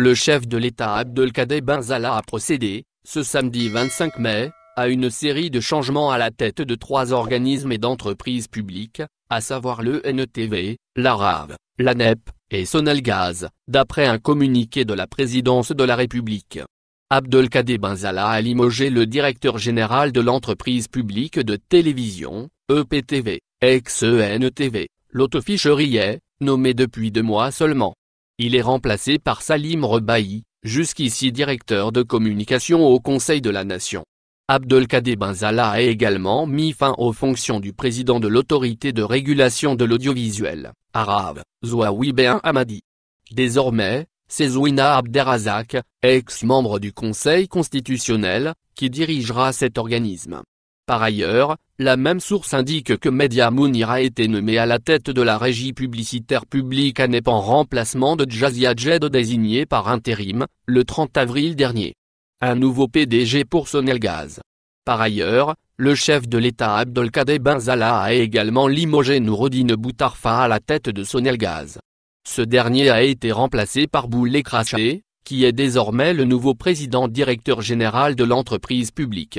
Le chef de l'État Abdelkader Benzala a procédé, ce samedi 25 mai, à une série de changements à la tête de trois organismes et d'entreprises publiques, à savoir le NTV, e l'ARAV, l'ANEP, et Gaz, d'après un communiqué de la présidence de la République. Abdelkader Benzala a limogé le directeur général de l'entreprise publique de télévision, EPTV, ex-ENTV, l'autoficherie est, nommé depuis deux mois seulement, il est remplacé par Salim Rebaï, jusqu'ici directeur de communication au Conseil de la Nation. Abdelkader Benzala a également mis fin aux fonctions du président de l'autorité de régulation de l'audiovisuel, arabe, Zouaoui Ben Hamadi. Désormais, c'est Zouina Abderrazak, ex-membre du Conseil constitutionnel, qui dirigera cet organisme. Par ailleurs, la même source indique que Media Mounir a été nommé à la tête de la régie publicitaire publique NEP en remplacement de Jazia Jed désigné par intérim, le 30 avril dernier. Un nouveau PDG pour Sonelgaz. Par ailleurs, le chef de l'État Abdelkader Benzala a également limogé Nourodine Boutarfa à la tête de Sonelgaz. Ce dernier a été remplacé par Boulé Craché, qui est désormais le nouveau président directeur général de l'entreprise publique.